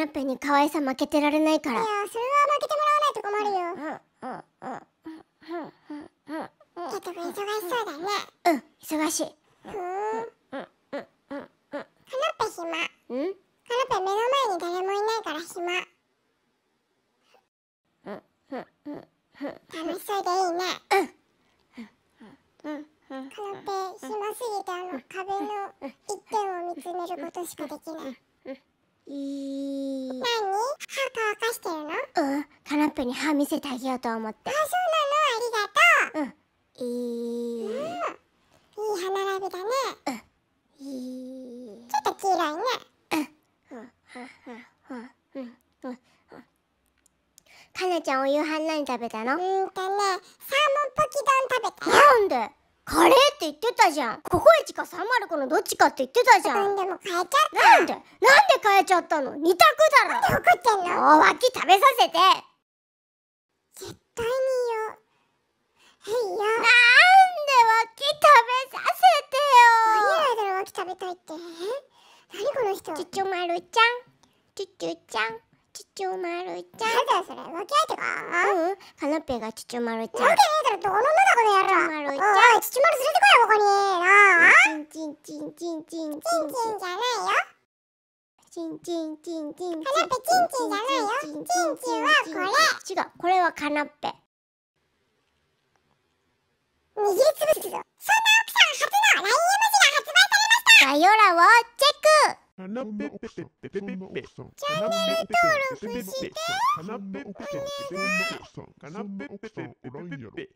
ナッペに可愛さ負けてられないからいやそれは負けてもらわないと困るよ結局忙しそうだねうん忙しいふんカナペ暇カナペ目の前に誰もいないから暇楽しそうでいいねうんカナペ暇すぎてあの壁の一点を見つめることしかできないえー、何歯乾かしてるのうんカナップに歯見せてあげようと思ってあそうなのありがとううんいい歯並びだねうんちょっと黄色いねうんうんうんうんかなちゃんお夕飯何食べたのうんとねサーモンポキ丼食べたなんでカレーって言ってたじゃん。ココイチかマルコのどっちかって言ってたじゃん。ん、でも変えちゃった。なんでなんで変えちゃったの二択だろ。なんで怒ってんの脇食べさせて。絶対によ。へいよ。なんで脇食べさせてよ。何やだろ脇食べたいって。何この人。ちちまるちゃん。ちゅちょちゃん。ちちゅまるちゃん。なんだよそれ、かうん、カナペがちちゅまるちゃん。けどのだこの野郎。ちちまるちゃん。ちゅまる連れてこいよ、ここに。なあ。ちんちんちんちんちん。じゃないよ。ちんちんちんチン。カナペチンチンじゃないよ。はこれ。違う、これはカナペ。握りつぶすぞ。そんな奥さん初の LINE 絵文字が発売されました。概要欄をチェック Canapé